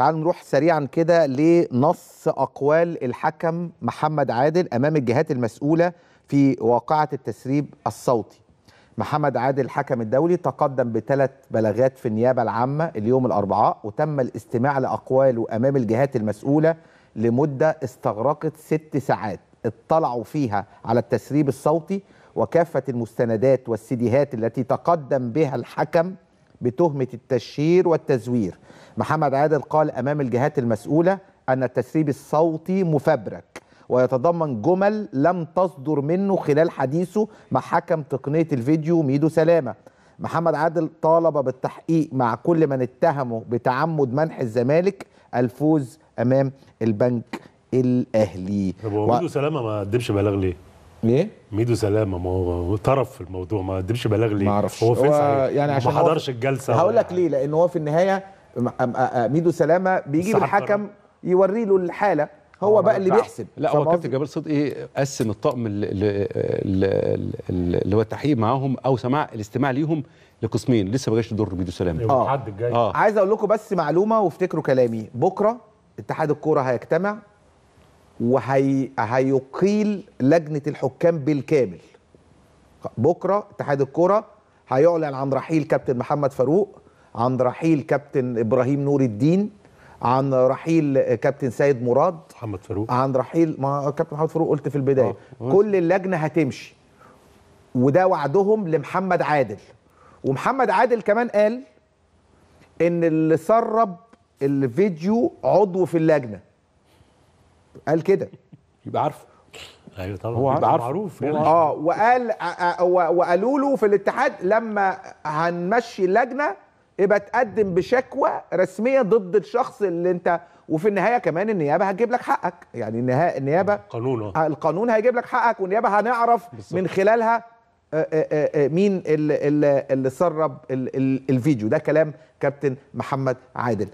تعالوا نروح سريعا كده لنص أقوال الحكم محمد عادل أمام الجهات المسؤولة في واقعة التسريب الصوتي محمد عادل الحكم الدولي تقدم بثلاث بلاغات في النيابة العامة اليوم الأربعاء وتم الاستماع لأقواله أمام الجهات المسؤولة لمدة استغرقت ست ساعات اطلعوا فيها على التسريب الصوتي وكافة المستندات والسيديهات التي تقدم بها الحكم بتهمة التشهير والتزوير محمد عادل قال أمام الجهات المسؤولة أن التسريب الصوتي مفبرك ويتضمن جمل لم تصدر منه خلال حديثه مع حكم تقنية الفيديو ميدو سلامة محمد عادل طالب بالتحقيق مع كل من اتهمه بتعمد منح الزمالك الفوز أمام البنك الأهلي طب هو ميدو سلامة ما قدمش بلاغ ليه؟ ايه ميدو سلامه ما هو طرف في الموضوع ما قدمش بلاغ ليه ما اعرفش هو, هو يعني عشان ما حضرش الجلسه هقول لك ليه لان هو في النهايه ميدو سلامه بيجيب الحكم يوري له الحاله هو بقى اللي بيحسب لا هو كابتن جابر صدقي إيه؟ قسم الطقم اللي هو التحقيق معاهم او سماع الاستماع ليهم لقسمين لسه ما جاش دور ميدو سلامه اه الجاي آه. عايز اقول لكم بس معلومه وافتكروا كلامي بكره اتحاد الكوره هيجتمع وهيقيل لجنه الحكام بالكامل بكره اتحاد الكره هيعلن عن رحيل كابتن محمد فاروق عن رحيل كابتن ابراهيم نور الدين عن رحيل كابتن سيد مراد محمد فاروق عن رحيل ما كابتن محمد فاروق قلت في البدايه آه، آه. كل اللجنه هتمشي وده وعدهم لمحمد عادل ومحمد عادل كمان قال ان اللي سرب الفيديو عضو في اللجنه قال كده يبقى عارفه ايوه طبعا هو عارف. معروف يعني اه وقال آه، آه، وقالوا له في الاتحاد لما هنمشي اللجنه يبقى تقدم بشكوى رسميه ضد الشخص اللي انت وفي النهايه كمان النيابه هتجيب لك حقك يعني النهايه النيابه القانون آه. القانون هيجيب لك حقك والنيابه هنعرف بالصبت. من خلالها مين اللي, اللي سرب الفيديو ده كلام كابتن محمد عادل